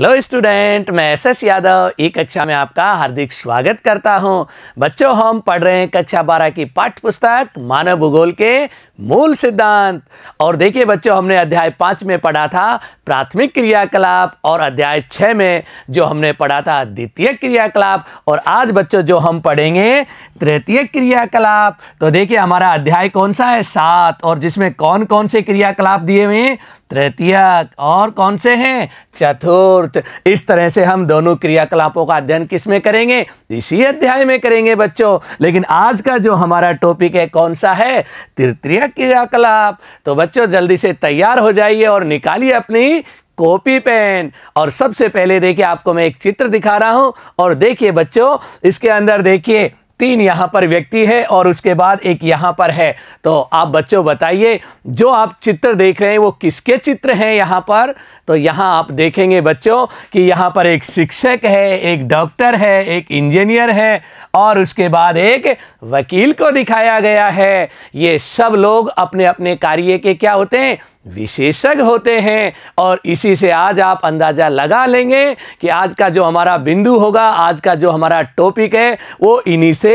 hello student मैं S S Yadav एक कक्षा में आपका हार्दिक स्वागत करता हूं बच्चों हम पढ़ रहे हैं कक्षा बारह की पाठ्य पुस्तक मानव भूगोल के मूल सिद्धांत और देखिए बच्चों हमने अध्याय पाँच में पढ़ा था प्राथमिक क्रियाकलाप और अध्याय छः में जो हमने पढ़ा था द्वितीय क्रियाकलाप और आज बच्चों जो हम पढ़ेंगे तृतीय क्रियाकलाप तो देखिए हमारा अध्याय कौन सा है सात और जिसमें कौन कौन से क्रियाकलाप दिए हुए हैं और कौन से हैं चतुर और तो इस तरह से हम दोनों क्रियाकलापों का अध्ययन किस में करेंगे इसी अध्याय में करेंगे बच्चों लेकिन आज का जो हमारा टॉपिक है कौन सा है तृतीय क्रियाकलाप तो बच्चों जल्दी से तैयार हो जाइए और निकालिए अपनी कॉपी पेन और सबसे पहले देखिए आपको मैं एक चित्र दिखा रहा हूं और देखिए बच्चों इसके अंदर देखिए तीन यहां पर व्यक्ति है और उसके बाद एक यहां पर है तो आप बच्चों बताइए जो आप चित्र देख रहे हैं वो किसके चित्र हैं यहां पर तो यहाँ आप देखेंगे बच्चों कि यहाँ पर एक शिक्षक है एक डॉक्टर है एक इंजीनियर है और उसके बाद एक वकील को दिखाया गया है ये सब लोग अपने अपने कार्य के क्या होते हैं विशेषज्ञ होते हैं और इसी से आज आप अंदाज़ा लगा लेंगे कि आज का जो हमारा बिंदु होगा आज का जो हमारा टॉपिक है वो इन्हीं से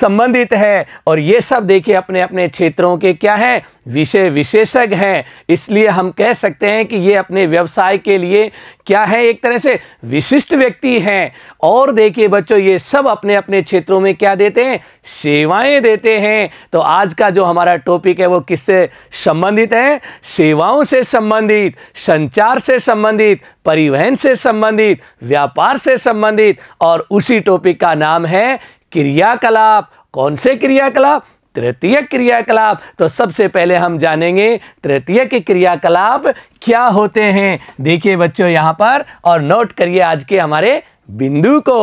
संबंधित है और ये सब देखिए अपने अपने क्षेत्रों के क्या है विषय विशे विशेषज्ञ हैं इसलिए हम कह सकते हैं कि ये अपने व्यवसाय व्यवसाय के लिए क्या है एक तरह से विशिष्ट व्यक्ति हैं और देखिए बच्चों ये सब अपने अपने क्षेत्रों में क्या देते हैं सेवाएं देते हैं तो आज का जो हमारा टॉपिक है वो किससे संबंधित है सेवाओं से संबंधित संचार से संबंधित परिवहन से संबंधित व्यापार से संबंधित और उसी टॉपिक का नाम है क्रियाकलाप कौन से क्रियाकलाप तृतीय क्रियाकलाप तो सबसे पहले हम जानेंगे तृतीय के क्रियाकलाप क्या होते हैं देखिए बच्चों यहां पर और नोट करिए आज के हमारे बिंदु को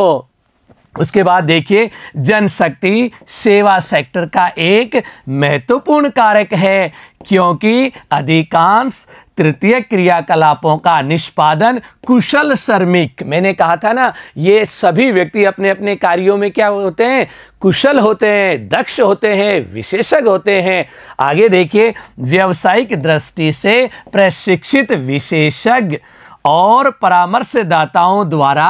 उसके बाद देखिए जनशक्ति सेवा सेक्टर का एक महत्वपूर्ण कारक है क्योंकि अधिकांश तृतीय क्रियाकलापों का निष्पादन कुशल श्रमिक मैंने कहा था ना ये सभी व्यक्ति अपने अपने कार्यों में क्या होते हैं कुशल होते हैं दक्ष होते हैं विशेषज्ञ होते हैं आगे देखिए व्यावसायिक दृष्टि से प्रशिक्षित विशेषज्ञ और परामर्शदाताओं द्वारा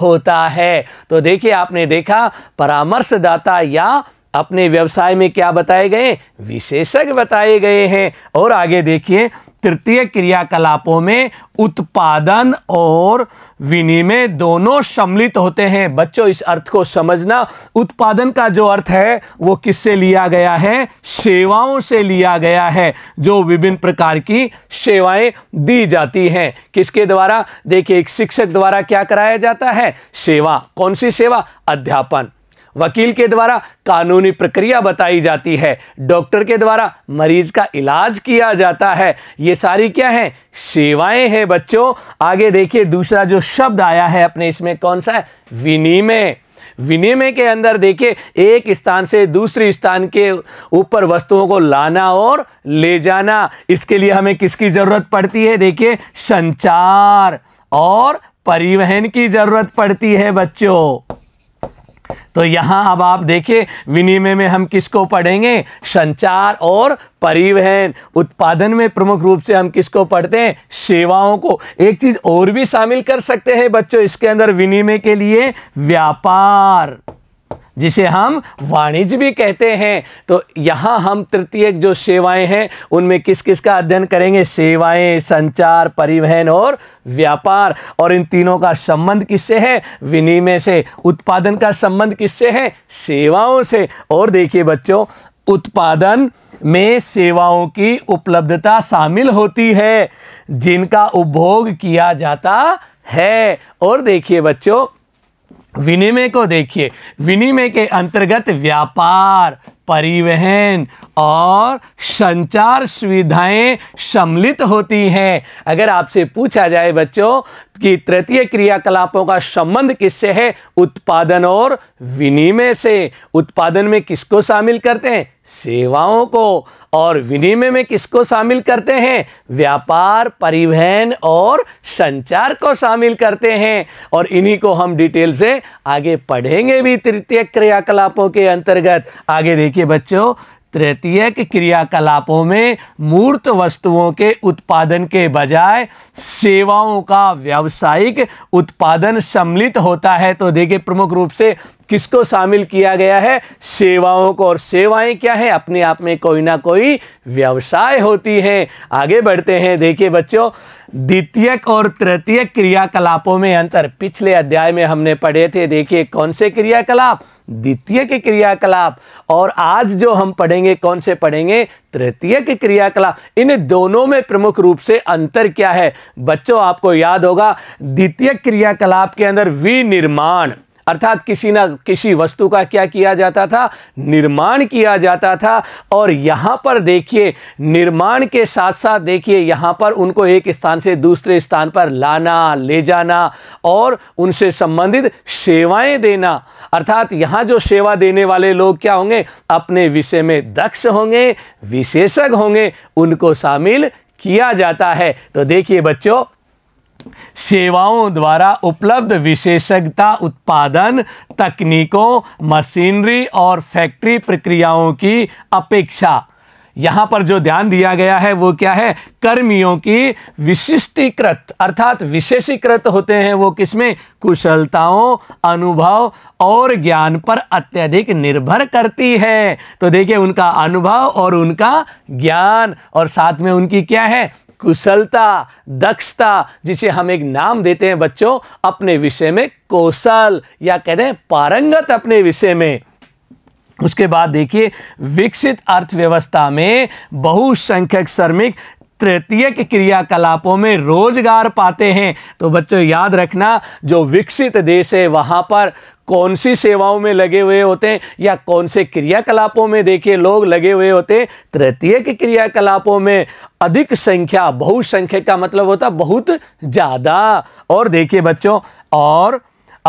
होता है तो देखिए आपने देखा परामर्शदाता या अपने व्यवसाय में क्या बताए गए विशेषज्ञ बताए गए हैं और आगे देखिए तृतीय क्रियाकलापों में उत्पादन और विनिमय दोनों सम्मिलित होते हैं बच्चों इस अर्थ को समझना उत्पादन का जो अर्थ है वो किससे लिया गया है सेवाओं से लिया गया है जो विभिन्न प्रकार की सेवाएं दी जाती हैं किसके द्वारा देखिए एक शिक्षक द्वारा क्या कराया जाता है सेवा कौन सी सेवा अध्यापन वकील के द्वारा कानूनी प्रक्रिया बताई जाती है डॉक्टर के द्वारा मरीज का इलाज किया जाता है ये सारी क्या है सेवाएं हैं बच्चों आगे देखिए दूसरा जो शब्द आया है अपने इसमें कौन सा है विनिमय विनिमय के अंदर देखिए एक स्थान से दूसरे स्थान के ऊपर वस्तुओं को लाना और ले जाना इसके लिए हमें किसकी ज़रूरत पड़ती है देखिए संचार और परिवहन की ज़रूरत पड़ती है बच्चों तो यहाँ अब आप देखिए विनिमय में हम किसको पढ़ेंगे संचार और परिवहन उत्पादन में प्रमुख रूप से हम किसको पढ़ते हैं सेवाओं को एक चीज़ और भी शामिल कर सकते हैं बच्चों इसके अंदर विनिमय के लिए व्यापार जिसे हम वाणिज्य भी कहते हैं तो यहाँ हम तृतीय जो सेवाएं हैं उनमें किस किस का अध्ययन करेंगे सेवाएं संचार परिवहन और व्यापार और इन तीनों का संबंध किससे है विनिमय से उत्पादन का संबंध किससे है सेवाओं से और देखिए बच्चों उत्पादन में सेवाओं की उपलब्धता शामिल होती है जिनका उपभोग किया जाता है और देखिए बच्चों विनिमय को देखिए विनिमय के अंतर्गत व्यापार परिवहन और संचार सुविधाएं सम्मिलित होती हैं अगर आपसे पूछा जाए बच्चों कि तृतीय क्रियाकलापों का संबंध किससे है उत्पादन और विनिमय से उत्पादन में किसको शामिल करते हैं सेवाओं को और विनिमय में किसको शामिल करते हैं व्यापार परिवहन और संचार को शामिल करते हैं और इन्हीं को हम डिटेल से आगे पढ़ेंगे भी तृतीय क्रियाकलापों के अंतर्गत आगे देखिए बच्चों तृतीय क्रियाकलापों में मूर्त वस्तुओं के उत्पादन के बजाय सेवाओं का व्यावसायिक उत्पादन सम्मिलित होता है तो देखिए प्रमुख रूप से किसको शामिल किया गया है सेवाओं को और सेवाएं क्या हैं अपने आप में कोई ना कोई व्यवसाय होती हैं आगे बढ़ते हैं देखिए बच्चों द्वितीयक और तृतीय क्रियाकलापों में अंतर पिछले अध्याय में हमने पढ़े थे देखिए कौन से क्रियाकलाप द्वितीय के क्रियाकलाप और आज जो हम पढ़ेंगे कौन से पढ़ेंगे तृतीय के क्रियाकलाप इन दोनों में प्रमुख रूप से अंतर क्या है बच्चों आपको याद होगा द्वितीय क्रियाकलाप के अंदर विनिर्माण अर्थात किसी ना किसी वस्तु का क्या किया जाता था निर्माण किया जाता था और यहाँ पर देखिए निर्माण के साथ साथ देखिए यहाँ पर उनको एक स्थान से दूसरे स्थान पर लाना ले जाना और उनसे संबंधित सेवाएं देना अर्थात यहाँ जो सेवा देने वाले लोग क्या होंगे अपने विषय में दक्ष होंगे विशेषज्ञ होंगे उनको शामिल किया जाता है तो देखिए बच्चों सेवाओं द्वारा उपलब्ध विशेषज्ञता उत्पादन तकनीकों मशीनरी और फैक्ट्री प्रक्रियाओं की अपेक्षा यहाँ पर जो ध्यान दिया गया है वो क्या है कर्मियों की विशिष्टीकृत अर्थात विशेषीकृत होते हैं वो किसमें कुशलताओं अनुभव और ज्ञान पर अत्यधिक निर्भर करती है तो देखिए उनका अनुभव और उनका ज्ञान और साथ में उनकी क्या है कुशलता दक्षता जिसे हम एक नाम देते हैं बच्चों अपने विषय में कौशल या कह हैं पारंगत अपने विषय में उसके बाद देखिए विकसित अर्थव्यवस्था में बहुसंख्यक श्रमिक के क्रियाकलापों में रोजगार पाते हैं तो बच्चों याद रखना जो विकसित देश है वहां पर कौन सी सेवाओं में लगे हुए होते हैं या कौन से क्रियाकलापों में देखिए लोग लगे हुए होते हैं तृतीय के क्रियाकलापों में अधिक संख्या बहुसंख्यक का मतलब होता बहुत ज़्यादा और देखिए बच्चों और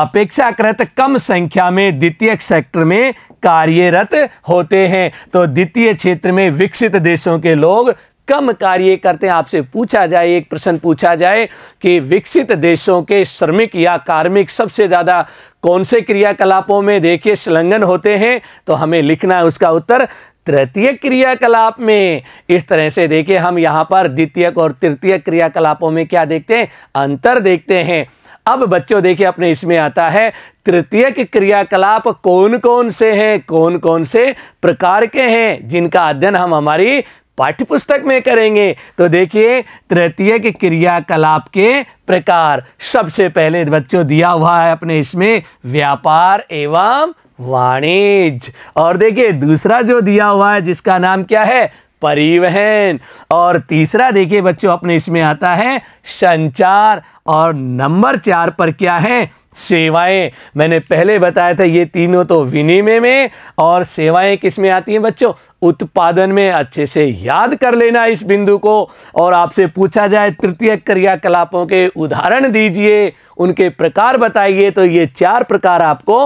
अपेक्षाकृत कम संख्या में द्वितीय सेक्टर में कार्यरत होते हैं तो द्वितीय क्षेत्र में विकसित देशों के लोग कम कार्य करते हैं आपसे पूछा जाए एक प्रश्न पूछा जाए कि विकसित देशों के श्रमिक या कार्मिक सबसे ज़्यादा कौन से क्रियाकलापों में देखिए संलग्न होते हैं तो हमें लिखना है उसका उत्तर तृतीय क्रियाकलाप में इस तरह से देखिए हम यहाँ पर द्वितीय और तृतीय क्रियाकलापों में क्या देखते हैं अंतर देखते हैं अब बच्चों देखिए अपने इसमें आता है तृतीय क्रियाकलाप कौन कौन से हैं कौन कौन से प्रकार के हैं जिनका अध्ययन हम हमारी पाठ्यपुस्तक में करेंगे तो देखिए तृतीय के क्रियाकलाप के प्रकार सबसे पहले बच्चों दिया हुआ है अपने इसमें व्यापार एवं वाणिज्य और देखिए दूसरा जो दिया हुआ है जिसका नाम क्या है परिवहन और तीसरा देखिए बच्चों अपने इसमें आता है संचार और नंबर चार पर क्या है सेवाएं मैंने पहले बताया था ये तीनों तो विनिमय में और सेवाएं किस में आती हैं बच्चों उत्पादन में अच्छे से याद कर लेना इस बिंदु को और आपसे पूछा जाए तृतीय क्रियाकलापों के उदाहरण दीजिए उनके प्रकार बताइए तो ये चार प्रकार आपको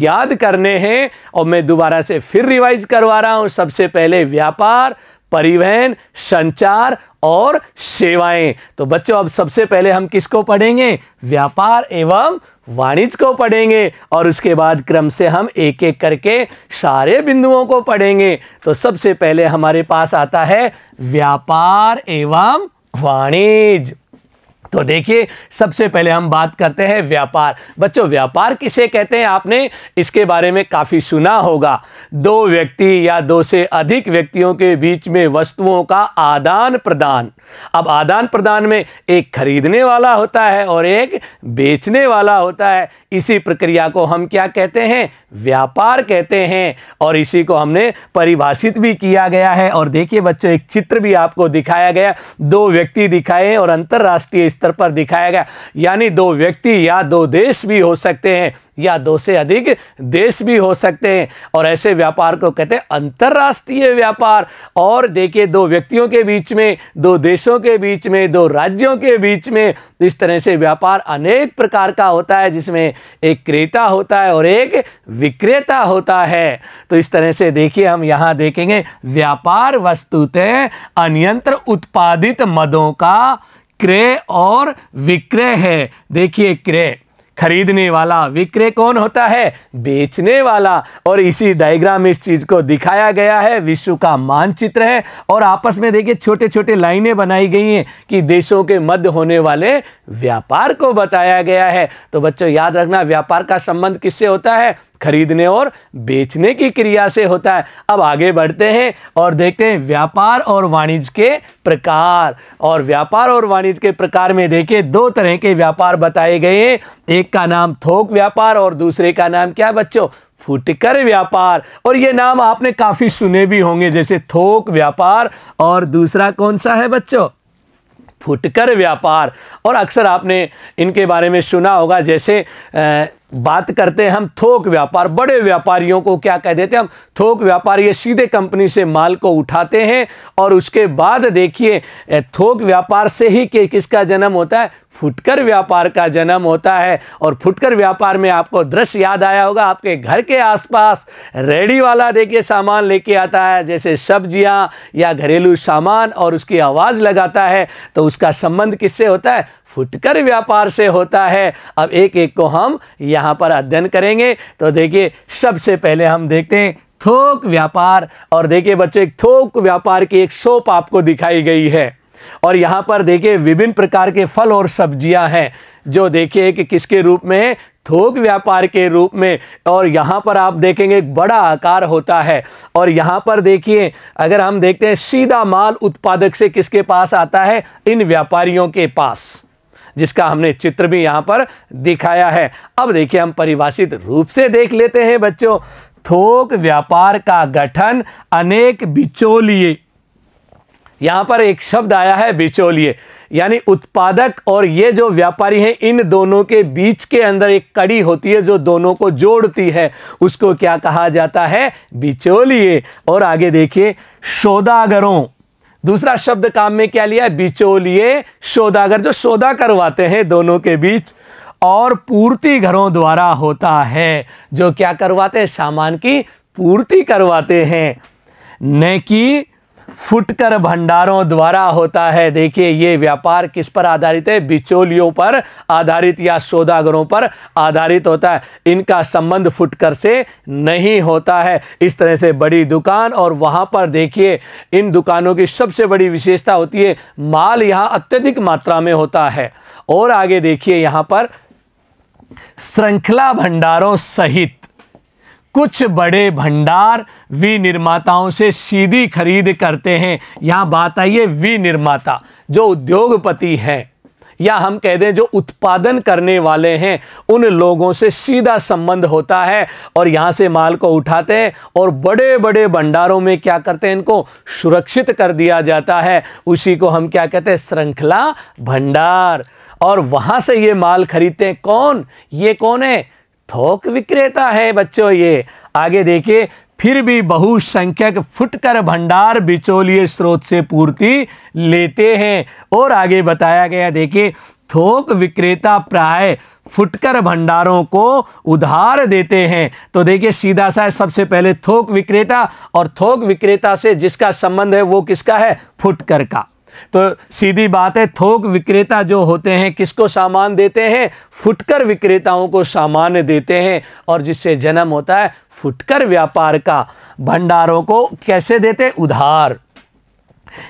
याद करने हैं और मैं दोबारा से फिर रिवाइज करवा रहा हूँ सबसे पहले व्यापार परिवहन संचार और सेवाएं तो बच्चों अब सबसे पहले हम किसको पढ़ेंगे व्यापार एवं वाणिज्य को पढ़ेंगे और उसके बाद क्रम से हम एक एक करके सारे बिंदुओं को पढ़ेंगे तो सबसे पहले हमारे पास आता है व्यापार एवं वाणिज्य तो देखिए सबसे पहले हम बात करते हैं व्यापार बच्चों व्यापार किसे कहते हैं आपने इसके बारे में काफ़ी सुना होगा दो व्यक्ति या दो से अधिक व्यक्तियों के बीच में वस्तुओं का आदान प्रदान अब आदान प्रदान में एक खरीदने वाला होता है और एक बेचने वाला होता है इसी प्रक्रिया को हम क्या कहते हैं व्यापार कहते हैं और इसी को हमने परिभाषित भी किया गया है और देखिए बच्चों एक चित्र भी आपको दिखाया गया दो व्यक्ति दिखाए और अंतर्राष्ट्रीय स्तर पर दिखाया गया यानी दो व्यक्ति या दो देश भी हो सकते हैं या दो से अधिक देश भी हो सकते हैं और ऐसे व्यापार को कहते हैं अंतर्राष्ट्रीय व्यापार और देखिए दो व्यक्तियों के बीच में दो देशों के बीच में दो राज्यों के बीच में इस तरह से व्यापार अनेक प्रकार का होता है जिसमें एक क्रेता होता है और एक विक्रेता होता है तो इस तरह से देखिए हम यहाँ देखेंगे व्यापार वस्तुतः अनियंत्र उत्पादित मदों का क्रय और विक्रय है देखिए क्रय खरीदने वाला विक्रय कौन होता है बेचने वाला और इसी डायग्राम में इस चीज़ को दिखाया गया है विश्व का मानचित्र है और आपस में देखिए छोटे छोटे लाइनें बनाई गई हैं कि देशों के मध्य होने वाले व्यापार को बताया गया है तो बच्चों याद रखना व्यापार का संबंध किससे होता है खरीदने और बेचने की क्रिया से होता है अब आगे बढ़ते हैं और देखते हैं व्यापार और वाणिज्य के प्रकार और व्यापार और वाणिज्य के प्रकार में देखिए दो तरह के व्यापार बताए गए हैं एक का नाम थोक व्यापार और दूसरे का नाम क्या बच्चों फुटकर व्यापार और ये नाम आपने काफ़ी सुने भी होंगे जैसे थोक व्यापार और दूसरा कौन सा है बच्चों फुटकर व्यापार और अक्सर आपने इनके बारे में सुना होगा जैसे बात करते हैं हम थोक व्यापार बड़े व्यापारियों को क्या कह देते हैं हम थोक व्यापारी ये सीधे कंपनी से माल को उठाते हैं और उसके बाद देखिए थोक व्यापार से ही के किसका जन्म होता है फुटकर व्यापार का जन्म होता है और फुटकर व्यापार में आपको दृश्य याद आया होगा आपके घर के आसपास रेडी वाला देखिए सामान लेके आता है जैसे सब्जियां या घरेलू सामान और उसकी आवाज़ लगाता है तो उसका संबंध किससे होता है फुटकर व्यापार से होता है अब एक एक को हम यहाँ पर अध्ययन करेंगे तो देखिए सबसे पहले हम देखते हैं थोक व्यापार और देखिए बच्चे थोक व्यापार की एक शोप आपको दिखाई गई है और यहाँ पर देखिए विभिन्न प्रकार के फल और सब्जियाँ हैं जो देखिए कि किसके रूप में थोक व्यापार के रूप में और यहाँ पर आप देखेंगे एक बड़ा आकार होता है और यहाँ पर देखिए अगर हम देखते हैं सीधा माल उत्पादक से किसके पास आता है इन व्यापारियों के पास जिसका हमने चित्र भी यहाँ पर दिखाया है अब देखिए हम परिभाषित रूप से देख लेते हैं बच्चों थोक व्यापार का गठन अनेक बिचौलिए यहाँ पर एक शब्द आया है बिचौलिए यानी उत्पादक और ये जो व्यापारी हैं इन दोनों के बीच के अंदर एक कड़ी होती है जो दोनों को जोड़ती है उसको क्या कहा जाता है बिचौलिए और आगे देखिए सौदागरों दूसरा शब्द काम में क्या लिया है बिचौलिए सौदागर जो सौदा करवाते हैं दोनों के बीच और पूर्ति घरों द्वारा होता है जो क्या करवाते हैं सामान की पूर्ति करवाते हैं न कि फुटकर भंडारों द्वारा होता है देखिए ये व्यापार किस पर आधारित है बिचौलियों पर आधारित या सौदागरों पर आधारित होता है इनका संबंध फुटकर से नहीं होता है इस तरह से बड़ी दुकान और वहाँ पर देखिए इन दुकानों की सबसे बड़ी विशेषता होती है माल यहाँ अत्यधिक मात्रा में होता है और आगे देखिए यहाँ पर श्रृंखला भंडारों सहित कुछ बड़े भंडार विनिर्माताओं से सीधी खरीद करते हैं यहाँ बात आई है विनिर्माता जो उद्योगपति है या हम कह दें जो उत्पादन करने वाले हैं उन लोगों से सीधा संबंध होता है और यहाँ से माल को उठाते हैं और बड़े बड़े भंडारों में क्या करते हैं इनको सुरक्षित कर दिया जाता है उसी को हम क्या कहते हैं श्रृंखला भंडार और वहाँ से ये माल खरीदते हैं कौन ये कौन है थोक विक्रेता है बच्चों ये आगे देखिए फिर भी बहुसंख्यक फुटकर भंडार बिचौलिए स्रोत से पूर्ति लेते हैं और आगे बताया गया देखिए थोक विक्रेता प्राय फुटकर भंडारों को उधार देते हैं तो देखिए सीधा सा है सबसे पहले थोक विक्रेता और थोक विक्रेता से जिसका संबंध है वो किसका है फुटकर का तो सीधी बात है थोक विक्रेता जो होते हैं किसको सामान देते हैं फुटकर विक्रेताओं को सामान देते हैं और जिससे जन्म होता है फुटकर व्यापार का भंडारों को कैसे देते उधार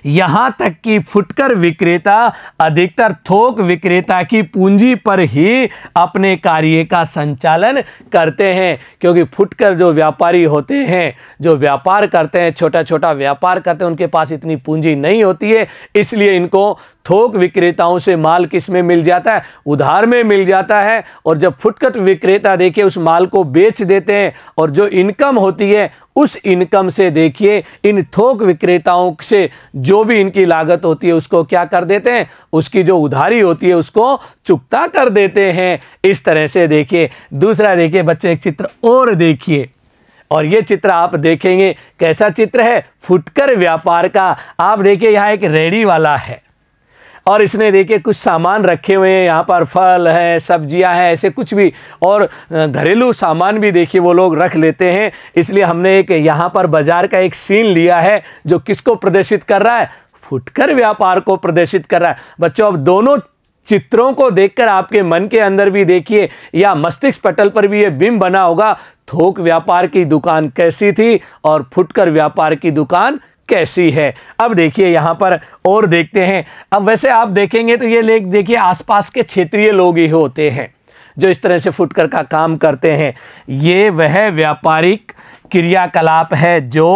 यहां तक कि फुटकर विक्रेता अधिकतर थोक विक्रेता की पूंजी पर ही अपने कार्य का संचालन करते हैं क्योंकि फुटकर जो व्यापारी होते हैं जो व्यापार करते हैं छोटा छोटा व्यापार करते हैं उनके पास इतनी पूंजी नहीं होती है इसलिए इनको थोक विक्रेताओं से माल किस में मिल जाता है उधार में मिल जाता है और जब फुटकट विक्रेता देखिए उस माल को बेच देते हैं और जो इनकम होती है उस इनकम से देखिए इन थोक विक्रेताओं से जो भी इनकी लागत होती है उसको क्या कर देते हैं उसकी जो उधारी होती है उसको चुकता कर देते हैं इस तरह से देखिए दूसरा देखिए बच्चे एक चित्र और देखिए और ये चित्र आप देखेंगे कैसा चित्र है फुटकर व्यापार का आप देखिए यहाँ एक रेडी वाला है और इसने देखिए कुछ सामान रखे हुए हैं यहाँ पर फल है सब्जियाँ हैं ऐसे कुछ भी और घरेलू सामान भी देखिए वो लोग रख लेते हैं इसलिए हमने एक यहाँ पर बाज़ार का एक सीन लिया है जो किसको प्रदर्शित कर रहा है फुटकर व्यापार को प्रदर्शित कर रहा है बच्चों अब दोनों चित्रों को देखकर आपके मन के अंदर भी देखिए या मस्तिष्क पटल पर भी ये बिंब बना होगा थोक व्यापार की दुकान कैसी थी और फुटकर व्यापार की दुकान कैसी है अब देखिए यहाँ पर और देखते हैं अब वैसे आप देखेंगे तो ये लेख देखिए आसपास के क्षेत्रीय लोग ही होते हैं जो इस तरह से फुटकर का काम करते हैं ये वह व्यापारिक क्रियाकलाप है जो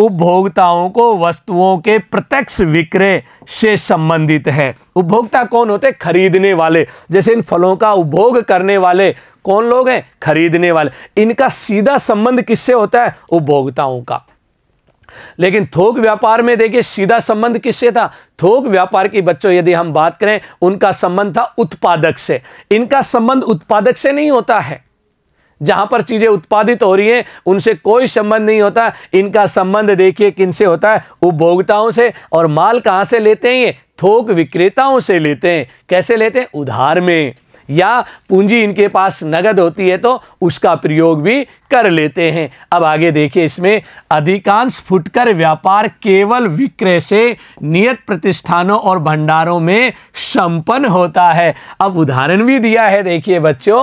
उपभोक्ताओं को वस्तुओं के प्रत्यक्ष विक्रय से संबंधित है उपभोक्ता कौन होते खरीदने वाले जैसे इन फलों का उपभोग करने वाले कौन लोग हैं खरीदने वाले इनका सीधा संबंध किससे होता है उपभोक्ताओं का लेकिन थोक व्यापार में देखिए सीधा संबंध किससे था थोक व्यापार की बच्चों यदि हम बात करें उनका संबंध था उत्पादक से इनका संबंध उत्पादक से नहीं होता है जहां पर चीजें उत्पादित हो रही हैं उनसे कोई संबंध नहीं होता इनका संबंध देखिए किनसे होता है उपभोक्ताओं से और माल कहां से लेते हैं ये थोक विक्रेताओं से लेते हैं कैसे लेते हैं उधार में या पूंजी इनके पास नगद होती है तो उसका प्रयोग भी कर लेते हैं अब आगे देखिए इसमें अधिकांश फुटकर व्यापार केवल विक्रय से नियत प्रतिष्ठानों और भंडारों में संपन्न होता है अब उदाहरण भी दिया है देखिए बच्चों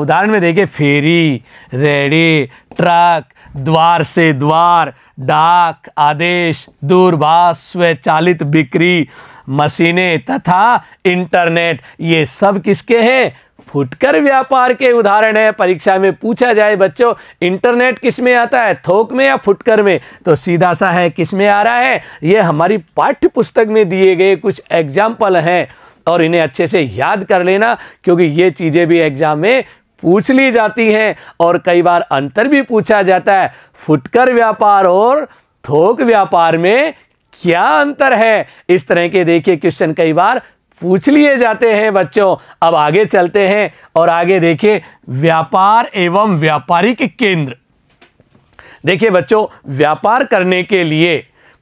उदाहरण में देखिए फेरी रेडी ट्रक द्वार से द्वार डाक आदेश दूरभाष स्वचालित बिक्री मशीनें तथा इंटरनेट ये सब किसके हैं फुटकर व्यापार के उदाहरण है परीक्षा में पूछा जाए बच्चों इंटरनेट किस में आता है थोक में या फुटकर में तो सीधा सा है किस में आ रहा है ये हमारी पाठ्य पुस्तक में दिए गए कुछ एग्जाम्पल हैं और इन्हें अच्छे से याद कर लेना क्योंकि ये चीज़ें भी एग्जाम में पूछ ली जाती हैं और कई बार अंतर भी पूछा जाता है फुटकर व्यापार और थोक व्यापार में क्या अंतर है इस तरह के देखिए क्वेश्चन कई बार पूछ लिए जाते हैं बच्चों अब आगे चलते हैं और आगे देखिए व्यापार एवं व्यापारिक केंद्र देखिए बच्चों व्यापार करने के लिए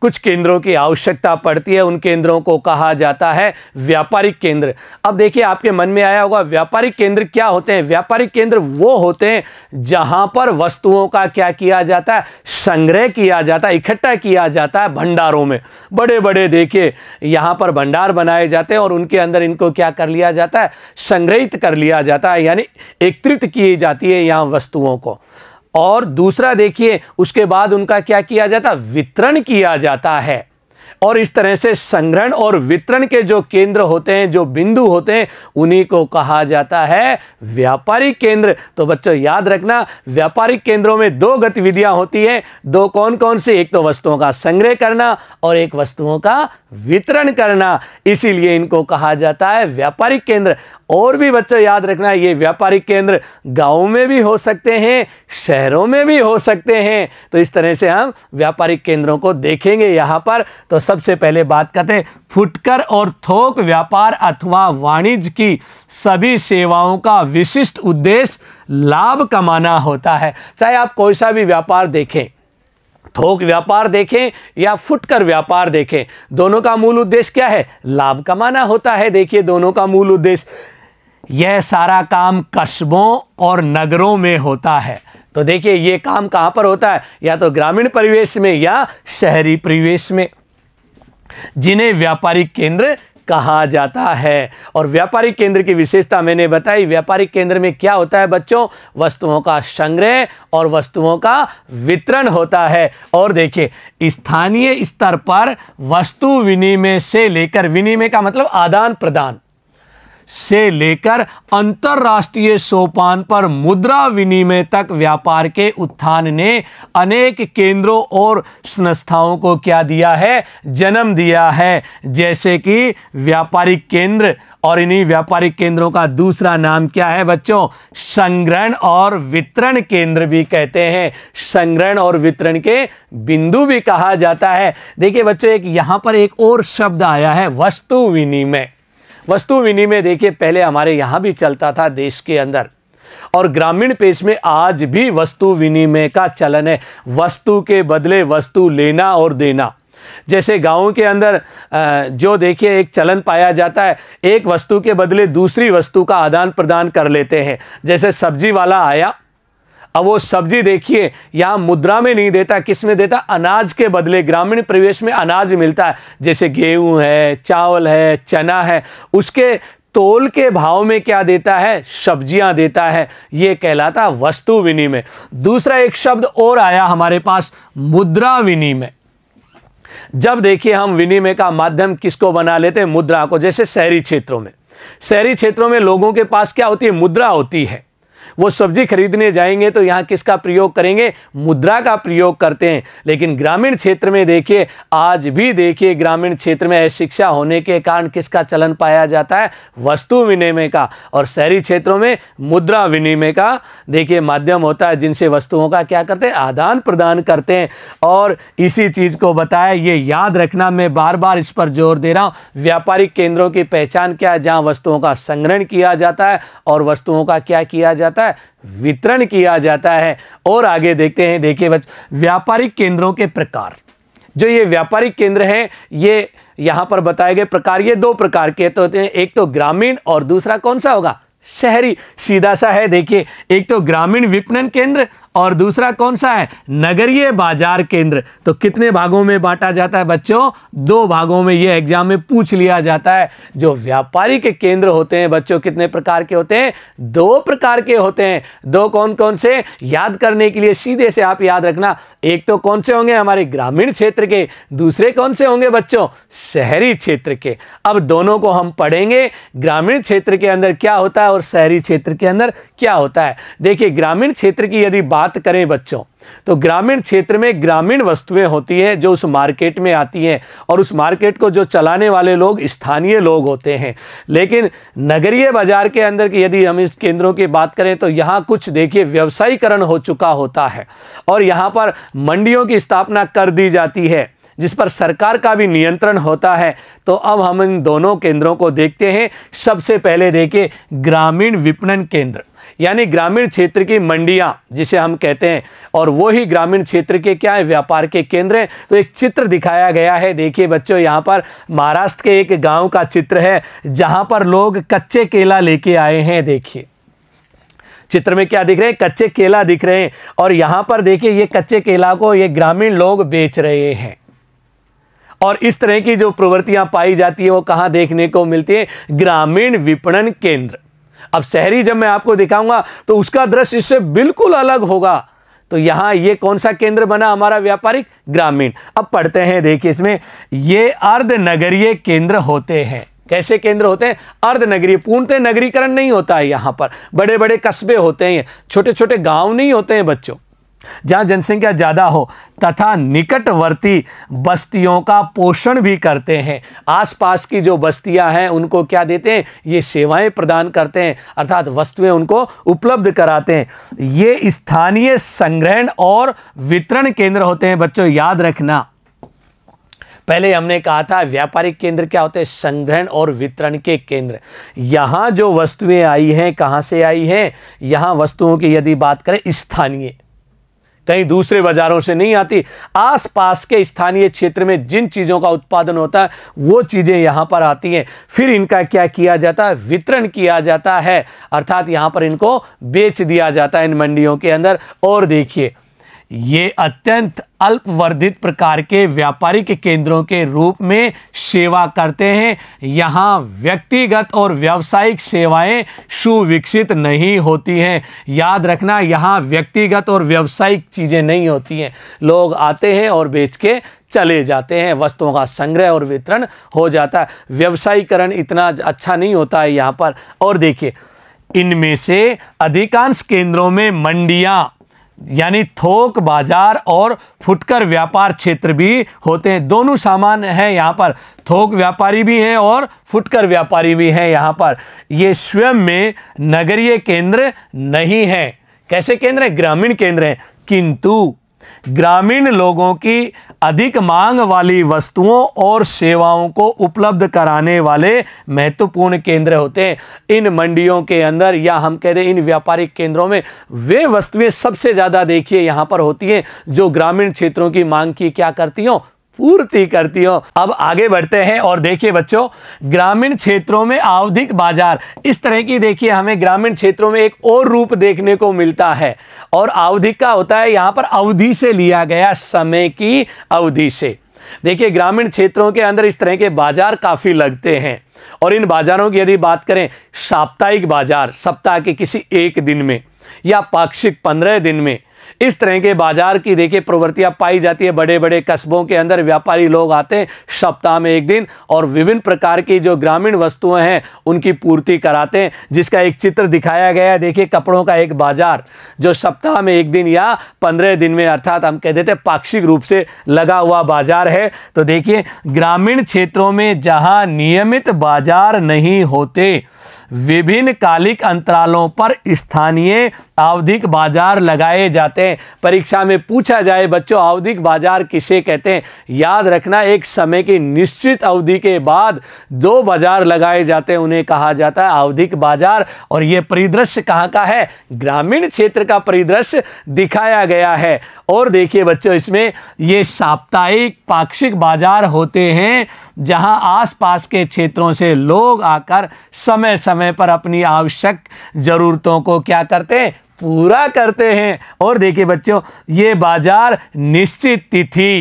कुछ केंद्रों की आवश्यकता पड़ती है उन केंद्रों को कहा जाता है व्यापारिक केंद्र अब देखिए आपके मन में आया होगा व्यापारिक केंद्र क्या होते हैं व्यापारिक केंद्र वो होते हैं जहां पर वस्तुओं का क्या किया जाता है संग्रह किया जाता है इकट्ठा किया जाता है भंडारों में बड़े बड़े देखिए यहाँ पर भंडार बनाए जाते हैं और उनके अंदर इनको क्या कर लिया जाता है संग्रहित कर लिया जाता है यानी एकत्रित की जाती है यहाँ वस्तुओं को और दूसरा देखिए उसके बाद उनका क्या किया जाता वितरण किया जाता है और इस तरह से संग्रहण और वितरण के जो केंद्र होते हैं जो बिंदु होते हैं उन्हीं को कहा जाता है व्यापारिक केंद्र तो बच्चों याद रखना व्यापारिक केंद्रों में दो गतिविधियां होती है दो कौन कौन सी एक तो वस्तुओं का संग्रह करना और एक वस्तुओं का वितरण करना इसीलिए इनको कहा जाता है व्यापारिक केंद्र और भी बच्चों याद रखना ये व्यापारिक केंद्र गाँव में भी हो सकते हैं शहरों में भी हो सकते हैं तो इस तरह से हम व्यापारिक केंद्रों को देखेंगे यहाँ पर तो सबसे पहले बात करते हैं फुटकर और थोक व्यापार अथवा वाणिज्य की सभी सेवाओं का विशिष्ट उद्देश्य लाभ कमाना होता है चाहे आप कोई सा भी व्यापार देखें थोक व्यापार देखें या फुटकर व्यापार देखें दोनों का मूल उद्देश्य क्या है लाभ कमाना होता है देखिए दोनों का मूल उद्देश्य यह सारा काम कस्बों और नगरों में होता है तो देखिए यह काम कहां पर होता है या तो ग्रामीण परिवेश में या शहरी परिवेश में जिन्हें व्यापारिक केंद्र कहा जाता है और व्यापारिक केंद्र की विशेषता मैंने बताई व्यापारिक केंद्र में क्या होता है बच्चों वस्तुओं का संग्रह और वस्तुओं का वितरण होता है और देखिए स्थानीय स्तर पर वस्तु विनिमय से लेकर विनिमय का मतलब आदान प्रदान से लेकर अंतर्राष्ट्रीय सोपान पर मुद्रा विनिमय तक व्यापार के उत्थान ने अनेक केंद्रों और संस्थाओं को क्या दिया है जन्म दिया है जैसे कि व्यापारिक केंद्र और इन्हीं व्यापारिक केंद्रों का दूसरा नाम क्या है बच्चों संग्रहण और वितरण केंद्र भी कहते हैं संग्रहण और वितरण के बिंदु भी कहा जाता है देखिए बच्चों एक यहाँ पर एक और शब्द आया है वस्तु विनिमय वस्तु विनिमय देखिए पहले हमारे यहाँ भी चलता था देश के अंदर और ग्रामीण पेश में आज भी वस्तु विनिमय का चलन है वस्तु के बदले वस्तु लेना और देना जैसे गाँव के अंदर जो देखिए एक चलन पाया जाता है एक वस्तु के बदले दूसरी वस्तु का आदान प्रदान कर लेते हैं जैसे सब्जी वाला आया अब वो सब्जी देखिए यहाँ मुद्रा में नहीं देता किस में देता अनाज के बदले ग्रामीण प्रवेश में अनाज मिलता है जैसे गेहूँ है चावल है चना है उसके तोल के भाव में क्या देता है सब्जियां देता है ये कहलाता वस्तु विनिमय दूसरा एक शब्द और आया हमारे पास मुद्रा विनिमय जब देखिए हम विनिमय का माध्यम किसको बना लेते हैं मुद्रा को जैसे शहरी क्षेत्रों में शहरी क्षेत्रों में लोगों के पास क्या होती है मुद्रा होती है वो सब्जी खरीदने जाएंगे तो यहाँ किसका प्रयोग करेंगे मुद्रा का प्रयोग करते हैं लेकिन ग्रामीण क्षेत्र में देखिए आज भी देखिए ग्रामीण क्षेत्र में अशिक्षा होने के कारण किसका चलन पाया जाता है वस्तु विनिमय का और शहरी क्षेत्रों में मुद्रा विनिमय का देखिए माध्यम होता है जिनसे वस्तुओं का क्या करते हैं आदान प्रदान करते हैं और इसी चीज़ को बताया ये याद रखना मैं बार बार इस पर जोर दे रहा हूँ व्यापारिक केंद्रों की पहचान क्या है जहाँ वस्तुओं का संग्रहण किया जाता है और वस्तुओं का क्या किया जाता है जाता है वितरण किया जाता है और आगे देखते हैं देखिए बच व्यापारिक केंद्रों के प्रकार जो ये व्यापारिक केंद्र हैं ये यहां पर बताए गए प्रकार ये दो प्रकार के तो होते हैं एक तो ग्रामीण और दूसरा कौन सा होगा शहरी सीधा सा है देखिए एक तो ग्रामीण विपणन केंद्र और दूसरा कौन सा है नगरीय बाजार केंद्र तो कितने भागों में बांटा जाता है बच्चों दो भागों में ये एग्जाम में पूछ लिया जाता है जो व्यापारी के केंद्र होते हैं बच्चों कितने प्रकार के होते हैं दो प्रकार के होते हैं दो कौन कौन से याद करने के लिए सीधे से आप याद रखना एक तो कौन से होंगे हमारे ग्रामीण क्षेत्र के दूसरे कौन से होंगे बच्चों शहरी क्षेत्र के अब दोनों को हम पढ़ेंगे ग्रामीण क्षेत्र के अंदर क्या होता है और शहरी क्षेत्र के अंदर क्या होता है देखिए ग्रामीण क्षेत्र की यदि बात बात करें बच्चों तो ग्रामीण क्षेत्र में ग्रामीण वस्तुएं होती हैं जो उस मार्केट में आती हैं और उस मार्केट को जो चलाने वाले लोग स्थानीय लोग होते हैं लेकिन नगरीय बाजार के अंदर की यदि हम इस केंद्रों की बात करें तो यहाँ कुछ देखिए व्यवसायीकरण हो चुका होता है और यहाँ पर मंडियों की स्थापना कर दी जाती है जिस पर सरकार का भी नियंत्रण होता है तो अब हम इन दोनों केंद्रों को देखते हैं सबसे पहले देखिए ग्रामीण विपणन केंद्र यानी ग्रामीण क्षेत्र की मंडियां जिसे हम कहते हैं और वो ही ग्रामीण क्षेत्र के क्या है व्यापार के केंद्र हैं तो एक चित्र दिखाया गया है देखिए बच्चों यहाँ पर महाराष्ट्र के एक गांव का चित्र है जहाँ पर लोग कच्चे केला लेके आए हैं देखिए चित्र में क्या दिख रहे हैं कच्चे केला दिख रहे हैं और यहाँ पर देखिए ये कच्चे केला को ये ग्रामीण लोग बेच रहे हैं और इस तरह की जो प्रवृत्तियां पाई जाती है वो कहां देखने को मिलती है ग्रामीण विपणन केंद्र अब शहरी जब मैं आपको दिखाऊंगा तो उसका दृश्य इससे बिल्कुल अलग होगा तो यहां ये कौन सा केंद्र बना हमारा व्यापारिक ग्रामीण अब पढ़ते हैं देखिए इसमें ये अर्ध नगरीय केंद्र होते हैं कैसे केंद्र होते हैं अर्ध नगरीय पूर्णतः नगरीकरण नहीं होता है यहां पर बड़े बड़े कस्बे होते हैं छोटे छोटे गांव नहीं होते हैं बच्चों जहाँ जनसंख्या ज़्यादा हो तथा निकटवर्ती बस्तियों का पोषण भी करते हैं आसपास की जो बस्तियां हैं उनको क्या देते हैं ये सेवाएं प्रदान करते हैं अर्थात वस्तुएं उनको उपलब्ध कराते हैं ये स्थानीय संग्रहण और वितरण केंद्र होते हैं बच्चों याद रखना पहले हमने कहा था व्यापारिक केंद्र क्या होते हैं संग्रहण और वितरण के केंद्र यहाँ जो वस्तुएं आई हैं कहाँ से आई हैं यहाँ वस्तुओं की यदि बात करें स्थानीय कहीं दूसरे बाज़ारों से नहीं आती आसपास के स्थानीय क्षेत्र में जिन चीज़ों का उत्पादन होता है वो चीज़ें यहाँ पर आती हैं फिर इनका क्या किया जाता है वितरण किया जाता है अर्थात यहाँ पर इनको बेच दिया जाता है इन मंडियों के अंदर और देखिए ये अत्यंत अल्पवर्धित प्रकार के व्यापारिक केंद्रों के रूप में सेवा करते हैं यहाँ व्यक्तिगत और व्यावसायिक सेवाएं सुविकसित नहीं होती हैं याद रखना यहाँ व्यक्तिगत और व्यावसायिक चीज़ें नहीं होती हैं लोग आते हैं और बेच के चले जाते हैं वस्तुओं का संग्रह और वितरण हो जाता है व्यवसायीकरण इतना अच्छा नहीं होता है यहाँ पर और देखिए इनमें से अधिकांश केंद्रों में मंडियाँ यानी थोक बाजार और फुटकर व्यापार क्षेत्र भी होते हैं दोनों सामान हैं यहाँ पर थोक व्यापारी भी हैं और फुटकर व्यापारी भी हैं यहाँ पर ये स्वयं में नगरीय केंद्र नहीं है कैसे केंद्र है ग्रामीण केंद्र है किंतु ग्रामीण लोगों की अधिक मांग वाली वस्तुओं और सेवाओं को उपलब्ध कराने वाले महत्वपूर्ण केंद्र होते हैं इन मंडियों के अंदर या हम कह रहे इन व्यापारिक केंद्रों में वे वस्तुएं सबसे ज़्यादा देखिए यहाँ पर होती हैं जो ग्रामीण क्षेत्रों की मांग की क्या करती हों पूर्ति करती हो अब आगे बढ़ते हैं और देखिए बच्चों ग्रामीण क्षेत्रों में आवधिक बाजार इस तरह की देखिए हमें ग्रामीण क्षेत्रों में एक और रूप देखने को मिलता है और आवधिक का होता है यहाँ पर अवधि से लिया गया समय की अवधि से देखिए ग्रामीण क्षेत्रों के अंदर इस तरह के बाजार काफ़ी लगते हैं और इन बाजारों की यदि बात करें साप्ताहिक बाजार सप्ताह के किसी एक दिन में या पाक्षिक पंद्रह दिन में इस तरह के बाजार की देखिए प्रवृत्तियां पाई जाती है बड़े बड़े कस्बों के अंदर व्यापारी लोग आते हैं सप्ताह में एक दिन और विभिन्न प्रकार की जो ग्रामीण वस्तुएं हैं उनकी पूर्ति कराते हैं जिसका एक चित्र दिखाया गया है देखिए कपड़ों का एक बाजार जो सप्ताह में एक दिन या पंद्रह दिन में अर्थात हम कह देते हैं पाक्षिक रूप से लगा हुआ बाजार है तो देखिए ग्रामीण क्षेत्रों में जहाँ नियमित बाजार नहीं होते विभिन्न कालिक अंतरालों पर स्थानीय आवधिक बाजार लगाए जाते हैं परीक्षा में पूछा जाए बच्चों आवधिक बाजार किसे कहते हैं याद रखना एक समय की निश्चित अवधि के बाद दो बाजार लगाए जाते हैं उन्हें कहा जाता है आवधिक बाजार और ये परिदृश्य कहाँ का है ग्रामीण क्षेत्र का परिदृश्य दिखाया गया है और देखिए बच्चों इसमें ये साप्ताहिक पाक्षिक बाजार होते हैं जहाँ आसपास के क्षेत्रों से लोग आकर समय समय समय पर अपनी आवश्यक ज़रूरतों को क्या करते हैं पूरा करते हैं और देखिए बच्चों ये बाज़ार निश्चित तिथि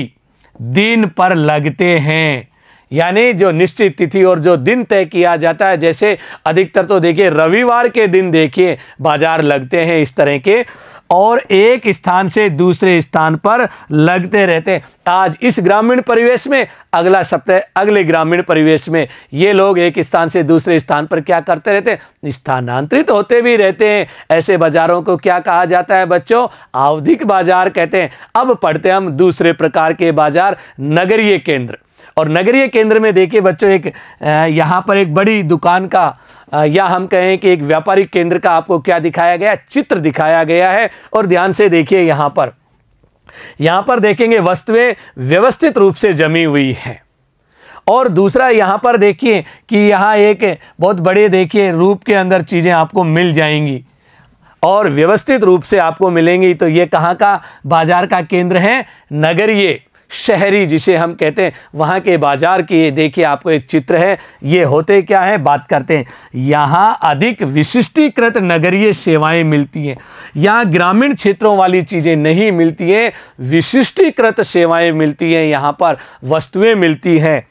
दिन पर लगते हैं यानी जो निश्चित तिथि और जो दिन तय किया जाता है जैसे अधिकतर तो देखिए रविवार के दिन देखिए बाजार लगते हैं इस तरह के और एक स्थान से दूसरे स्थान पर लगते रहते हैं आज इस ग्रामीण परिवेश में अगला सप्ताह अगले ग्रामीण परिवेश में ये लोग एक स्थान से दूसरे स्थान पर क्या करते रहते हैं स्थानांतरित होते भी रहते हैं ऐसे बाज़ारों को क्या कहा जाता है बच्चों आवधिक बाज़ार कहते हैं अब पढ़ते हम दूसरे प्रकार के बाज़ार नगरीय केंद्र और नगरीय केंद्र में देखिए बच्चों एक यहाँ पर एक बड़ी दुकान का या हम कहें कि एक व्यापारिक केंद्र का आपको क्या दिखाया गया चित्र दिखाया गया है और ध्यान से देखिए यहां पर यहां पर देखेंगे वस्तुएं व्यवस्थित रूप से जमी हुई हैं और दूसरा यहां पर देखिए कि यहाँ एक बहुत बड़े देखिए रूप के अंदर चीज़ें आपको मिल जाएंगी और व्यवस्थित रूप से आपको मिलेंगी तो ये कहाँ का बाजार का केंद्र है नगरीय शहरी जिसे हम कहते हैं वहाँ के बाज़ार की देखिए आपको एक चित्र है ये होते क्या है बात करते हैं यहाँ अधिक विशिष्टीकृत नगरीय सेवाएं मिलती हैं यहाँ ग्रामीण क्षेत्रों वाली चीज़ें नहीं मिलती हैं विशिष्टीकृत सेवाएं मिलती हैं यहाँ पर वस्तुएं मिलती हैं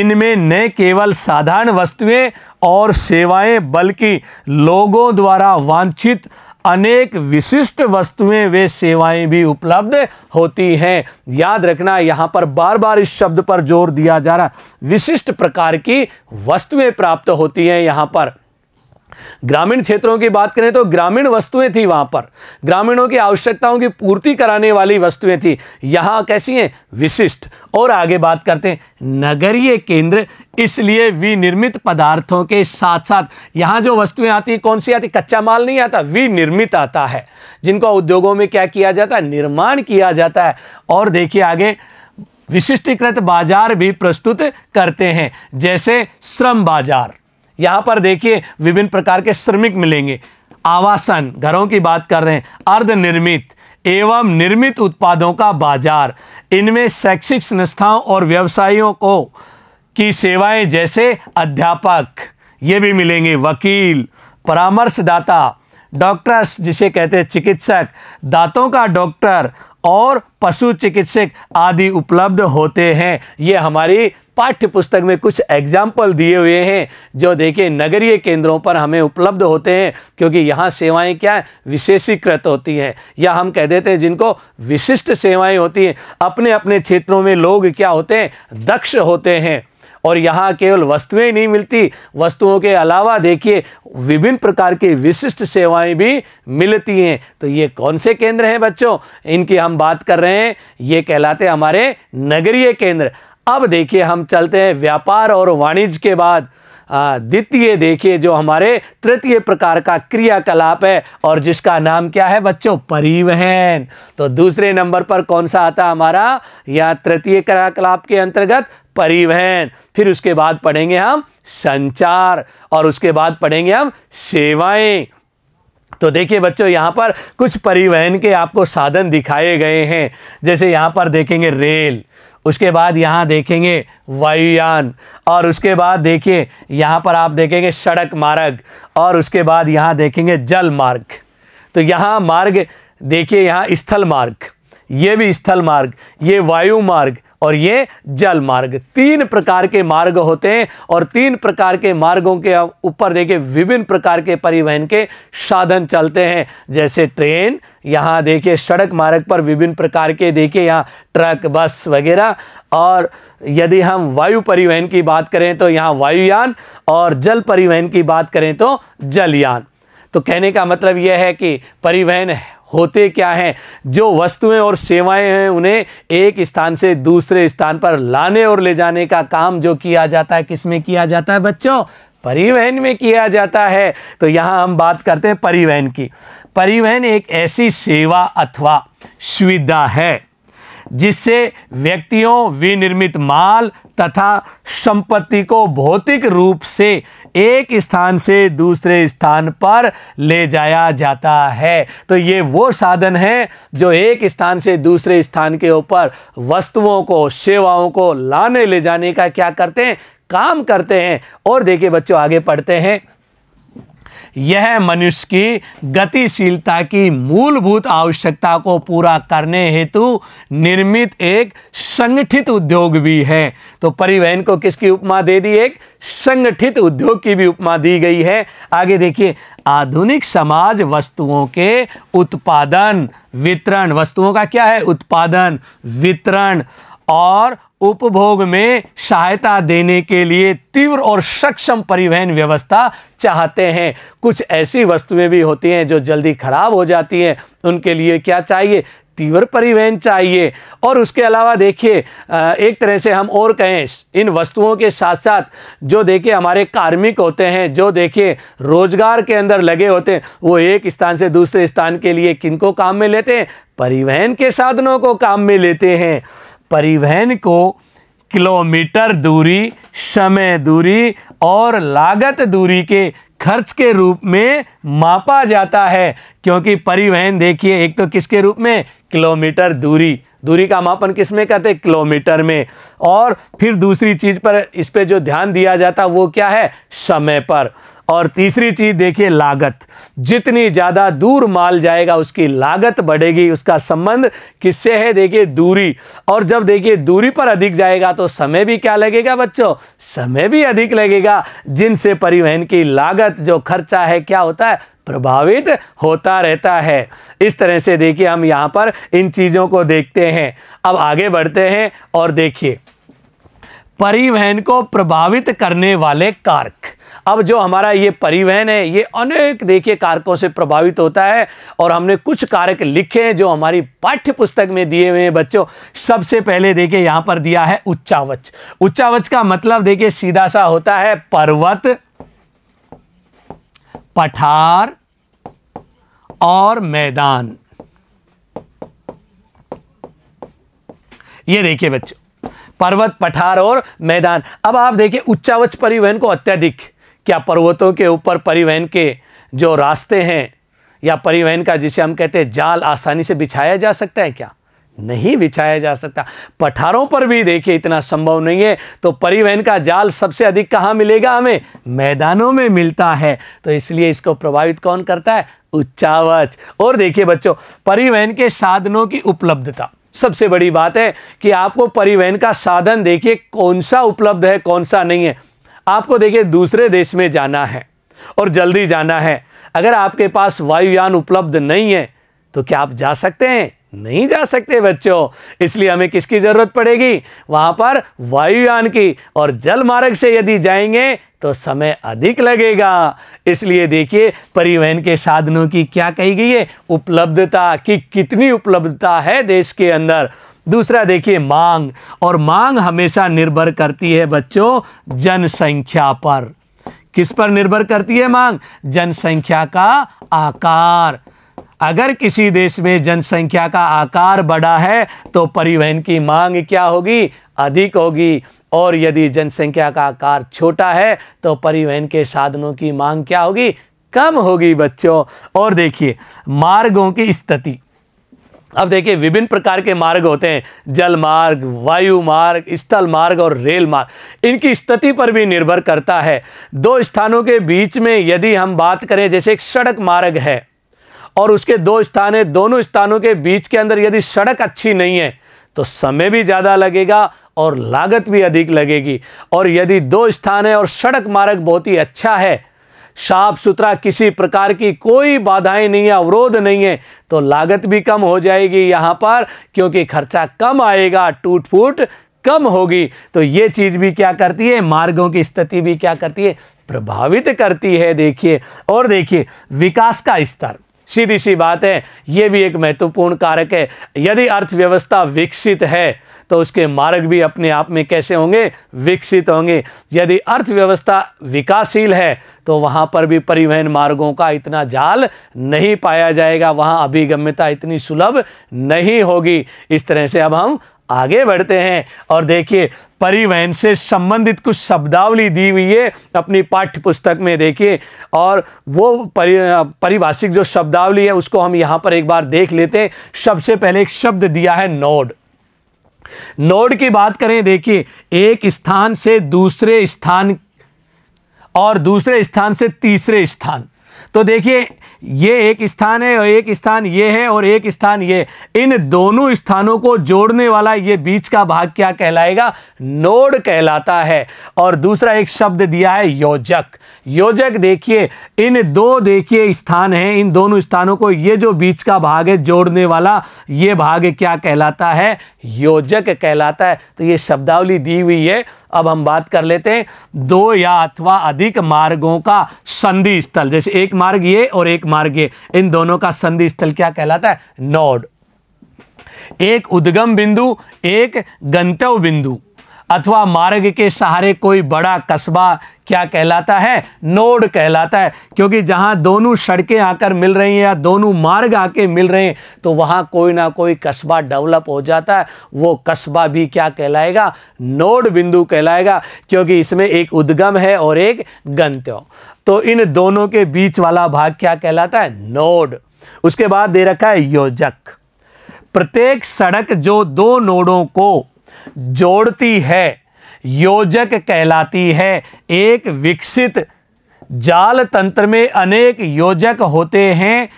इनमें न केवल साधारण वस्तुएं और सेवाएं बल्कि लोगों द्वारा वांछित अनेक विशिष्ट वस्तुएं वे सेवाएं भी उपलब्ध होती हैं याद रखना यहाँ पर बार बार इस शब्द पर जोर दिया जा रहा विशिष्ट प्रकार की वस्तुएं प्राप्त होती हैं यहाँ पर ग्रामीण क्षेत्रों की बात करें तो ग्रामीण वस्तुएं थी वहां पर ग्रामीणों की आवश्यकताओं की पूर्ति कराने वाली वस्तुएं थी यहां कैसी हैं विशिष्ट और आगे बात करते हैं नगरीय केंद्र इसलिए विनिर्मित पदार्थों के साथ साथ यहां जो वस्तुएं आती कौन सी आती कच्चा माल नहीं आता विनिर्मित आता है जिनको उद्योगों में क्या किया जाता है निर्माण किया जाता है और देखिए आगे विशिष्टीकृत बाजार भी प्रस्तुत करते हैं जैसे श्रम बाजार यहाँ पर देखिए विभिन्न प्रकार के श्रमिक मिलेंगे आवासन घरों की बात कर रहे हैं अर्धनिर्मित एवं निर्मित उत्पादों का बाजार इनमें शैक्षिक संस्थाओं और व्यवसायियों को की सेवाएं जैसे अध्यापक ये भी मिलेंगे वकील परामर्शदाता डॉक्टर्स जिसे कहते हैं चिकित्सक दांतों का डॉक्टर और पशु चिकित्सक आदि उपलब्ध होते हैं ये हमारी पाठ्य पुस्तक में कुछ एग्जाम्पल दिए हुए हैं जो देखिए नगरीय केंद्रों पर हमें उपलब्ध होते हैं क्योंकि यहाँ सेवाएं क्या है विशेषीकृत होती हैं या हम कह देते हैं जिनको विशिष्ट सेवाएं होती हैं अपने अपने क्षेत्रों में लोग क्या होते हैं दक्ष होते हैं और यहाँ केवल वस्तुएं नहीं मिलती वस्तुओं के अलावा देखिए विभिन्न प्रकार की विशिष्ट सेवाएं भी मिलती हैं तो ये कौन से केंद्र हैं बच्चों इनकी हम बात कर रहे हैं ये कहलाते हमारे नगरीय केंद्र अब देखिए हम चलते हैं व्यापार और वाणिज्य के बाद द्वितीय देखिए जो हमारे तृतीय प्रकार का क्रियाकलाप है और जिसका नाम क्या है बच्चों परिवहन तो दूसरे नंबर पर कौन सा आता हमारा या तृतीय क्रियाकलाप के अंतर्गत परिवहन फिर उसके बाद पढ़ेंगे हम संचार और उसके बाद पढ़ेंगे हम सेवाएं तो देखिए बच्चों यहाँ पर कुछ परिवहन के आपको साधन दिखाए गए हैं जैसे यहाँ पर देखेंगे रेल उसके बाद यहाँ देखेंगे वायुयान और उसके बाद देखिए यहाँ पर आप देखेंगे सड़क मार्ग और उसके बाद यहाँ देखेंगे जल मार्ग तो यहाँ मार्ग देखिए यहाँ स्थल मार्ग ये भी स्थल मार्ग ये वायु मार्ग और ये जल मार्ग तीन प्रकार के मार्ग होते हैं और तीन प्रकार के मार्गों के ऊपर देखिए विभिन्न प्रकार के परिवहन के साधन चलते हैं जैसे ट्रेन यहाँ देखिए सड़क मार्ग पर विभिन्न प्रकार के देखिए यहाँ ट्रक बस वगैरह और यदि हम वायु परिवहन की बात करें तो यहाँ वायुयान और जल परिवहन की बात करें तो जलयान तो कहने का मतलब यह है कि परिवहन होते क्या हैं जो वस्तुएं और सेवाएं हैं उन्हें एक स्थान से दूसरे स्थान पर लाने और ले जाने का काम जो किया जाता है किस में किया जाता है बच्चों परिवहन में किया जाता है तो यहाँ हम बात करते हैं परिवहन की परिवहन एक ऐसी सेवा अथवा सुविधा है जिससे व्यक्तियों विनिर्मित माल तथा संपत्ति को भौतिक रूप से एक स्थान से दूसरे स्थान पर ले जाया जाता है तो ये वो साधन है जो एक स्थान से दूसरे स्थान के ऊपर वस्तुओं को सेवाओं को लाने ले जाने का क्या करते हैं काम करते हैं और देखिए बच्चों आगे पढ़ते हैं यह मनुष्य की गतिशीलता की मूलभूत आवश्यकता को पूरा करने हेतु निर्मित एक संगठित उद्योग भी है तो परिवहन को किसकी उपमा दे दी एक संगठित उद्योग की भी उपमा दी गई है आगे देखिए आधुनिक समाज वस्तुओं के उत्पादन वितरण वस्तुओं का क्या है उत्पादन वितरण और उपभोग में सहायता देने के लिए तीव्र और सक्षम परिवहन व्यवस्था चाहते हैं कुछ ऐसी वस्तुएं भी होती हैं जो जल्दी खराब हो जाती हैं उनके लिए क्या चाहिए तीव्र परिवहन चाहिए और उसके अलावा देखिए एक तरह से हम और कहें इन वस्तुओं के साथ साथ जो देखिए हमारे कार्मिक होते हैं जो देखिए रोजगार के अंदर लगे होते हैं वो एक स्थान से दूसरे स्थान के लिए किनको काम में लेते हैं परिवहन के साधनों को काम में लेते हैं परिवहन को किलोमीटर दूरी समय दूरी और लागत दूरी के खर्च के रूप में मापा जाता है क्योंकि परिवहन देखिए एक तो किसके रूप में किलोमीटर दूरी दूरी का मापन किस में करते किलोमीटर में और फिर दूसरी चीज़ पर इस पर जो ध्यान दिया जाता वो क्या है समय पर और तीसरी चीज़ देखिए लागत जितनी ज़्यादा दूर माल जाएगा उसकी लागत बढ़ेगी उसका संबंध किससे है देखिए दूरी और जब देखिए दूरी पर अधिक जाएगा तो समय भी क्या लगेगा बच्चों समय भी अधिक लगेगा जिनसे परिवहन की लागत जो खर्चा है क्या होता है प्रभावित होता रहता है इस तरह से देखिए हम यहाँ पर इन चीज़ों को देखते हैं अब आगे बढ़ते हैं और देखिए परिवहन को प्रभावित करने वाले कारक अब जो हमारा ये परिवहन है ये अनेक देखिए कारकों से प्रभावित होता है और हमने कुछ कारक लिखे हैं जो हमारी पाठ्य पुस्तक में दिए हुए हैं बच्चों सबसे पहले देखिए यहां पर दिया है उच्चावच उच्चावच का मतलब देखिए सीधा सा होता है पर्वत पठार और मैदान ये देखिए बच्चों पर्वत पठार और मैदान अब आप देखिए उच्चावच परिवहन को अत्यधिक क्या पर्वतों के ऊपर परिवहन के जो रास्ते हैं या परिवहन का जिसे हम कहते हैं जाल आसानी से बिछाया जा सकता है क्या नहीं बिछाया जा सकता पठारों पर भी देखिए इतना संभव नहीं है तो परिवहन का जाल सबसे अधिक कहाँ मिलेगा हमें मैदानों में मिलता है तो इसलिए इसको प्रभावित कौन करता है उच्चावच और देखिए बच्चों परिवहन के साधनों की उपलब्धता सबसे बड़ी बात है कि आपको परिवहन का साधन देखिए कौन सा उपलब्ध है कौन सा नहीं है आपको देखिए दूसरे देश में जाना है और जल्दी जाना है अगर आपके पास वायुयान उपलब्ध नहीं है तो क्या आप जा सकते हैं नहीं जा सकते बच्चों इसलिए हमें किसकी ज़रूरत पड़ेगी वहां पर वायुयान की और जल मार्ग से यदि जाएंगे तो समय अधिक लगेगा इसलिए देखिए परिवहन के साधनों की क्या कही गई है उपलब्धता की कितनी उपलब्धता है देश के अंदर दूसरा देखिए मांग और मांग हमेशा निर्भर करती है बच्चों जनसंख्या पर किस पर निर्भर करती है मांग जनसंख्या का आकार अगर किसी देश में जनसंख्या का आकार बड़ा है तो परिवहन की मांग क्या होगी अधिक होगी और यदि जनसंख्या का आकार छोटा है तो परिवहन के साधनों की मांग क्या होगी कम होगी बच्चों और देखिए मार्गों की स्थिति अब देखिए विभिन्न प्रकार के मार्ग होते हैं जल मार्ग वायु मार्ग स्थल मार्ग और रेल मार्ग इनकी स्थिति पर भी निर्भर करता है दो स्थानों के बीच में यदि हम बात करें जैसे एक सड़क मार्ग है और उसके दो स्थान है दोनों स्थानों के बीच के अंदर यदि सड़क अच्छी नहीं है तो समय भी ज़्यादा लगेगा और लागत भी अधिक लगेगी और यदि दो स्थान है और सड़क मार्ग बहुत ही अच्छा है साफ सुथरा किसी प्रकार की कोई बाधाएं नहीं है अवरोध नहीं है तो लागत भी कम हो जाएगी यहाँ पर क्योंकि खर्चा कम आएगा टूट फूट कम होगी तो ये चीज़ भी क्या करती है मार्गों की स्थिति भी क्या करती है प्रभावित करती है देखिए और देखिए विकास का स्तर सीधी सी बात है ये भी एक महत्वपूर्ण कारक है यदि अर्थव्यवस्था विकसित है तो उसके मार्ग भी अपने आप में कैसे होंगे विकसित होंगे यदि अर्थव्यवस्था विकासशील है तो वहाँ पर भी परिवहन मार्गों का इतना जाल नहीं पाया जाएगा वहाँ अभिगम्यता इतनी सुलभ नहीं होगी इस तरह से अब हम आगे बढ़ते हैं और देखिए परिवहन से संबंधित कुछ शब्दावली दी हुई है अपनी पाठ्य पुस्तक में देखिए और वो परि परिभाषिक जो शब्दावली है उसको हम यहाँ पर एक बार देख लेते हैं सबसे पहले एक शब्द दिया है नोड नोड की बात करें देखिए एक स्थान से दूसरे स्थान और दूसरे स्थान से तीसरे स्थान तो देखिए ये एक स्थान है और एक स्थान ये है और एक स्थान ये इन दोनों स्थानों को जोड़ने वाला ये बीच का भाग क्या कहलाएगा नोड कहलाता है और दूसरा एक शब्द दिया है योजक योजक देखिए इन दो देखिए स्थान है इन दोनों स्थानों को ये जो बीच का भाग है जोड़ने वाला ये भाग क्या कहलाता है योजक कहलाता है तो ये शब्दावली दी हुई है अब हम बात कर लेते हैं दो या अथवा अधिक मार्गों का संधि स्थल जैसे एक मार्ग ये और एक मार्ग ये इन दोनों का संधि स्थल क्या कहलाता है नोड एक उद्गम बिंदु एक गंतव्य बिंदु अथवा मार्ग के सहारे कोई बड़ा कस्बा क्या कहलाता है नोड कहलाता है क्योंकि जहां दोनों सड़कें आकर मिल रही हैं या दोनों मार्ग आके मिल रहे हैं तो वहां कोई ना कोई कस्बा डेवलप हो जाता है वो कस्बा भी क्या कहलाएगा नोड बिंदु कहलाएगा क्योंकि इसमें एक उद्गम है और एक गंत्य तो इन दोनों के बीच वाला भाग क्या कहलाता है नोड उसके बाद दे रखा है योजक प्रत्येक सड़क जो दो नोडों को जोड़ती है योजक कहलाती है एक विकसित जाल तंत्र में अनेक योजक होते हैं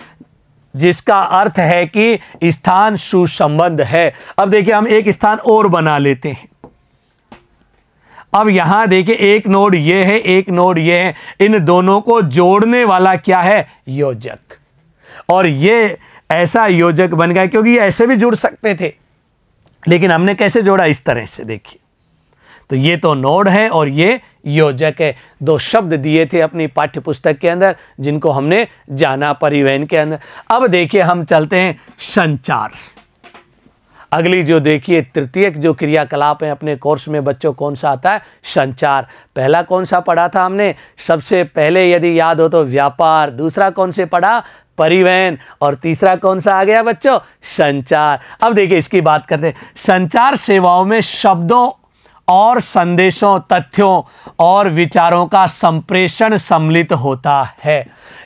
जिसका अर्थ है कि स्थान सुसंबंध है अब देखिए हम एक स्थान और बना लेते हैं अब यहां देखिए एक नोड ये है एक नोड ये है इन दोनों को जोड़ने वाला क्या है योजक और ये ऐसा योजक बन गया क्योंकि ये ऐसे भी जुड़ सकते थे लेकिन हमने कैसे जोड़ा इस तरह से देखिए तो ये तो नोड है और ये योजक है दो शब्द दिए थे अपनी पाठ्य पुस्तक के अंदर जिनको हमने जाना परिवहन के अंदर अब देखिए हम चलते हैं संचार अगली जो देखिए तृतीय जो क्रियाकलाप है अपने कोर्स में बच्चों कौन सा आता है संचार पहला कौन सा पढ़ा था हमने सबसे पहले यदि याद हो तो व्यापार दूसरा कौन से पढ़ा परिवहन और तीसरा कौन सा आ गया बच्चों संचार अब देखिए इसकी बात करते हैं संचार सेवाओं में शब्दों और संदेशों तथ्यों और विचारों का संप्रेषण सम्मिलित होता है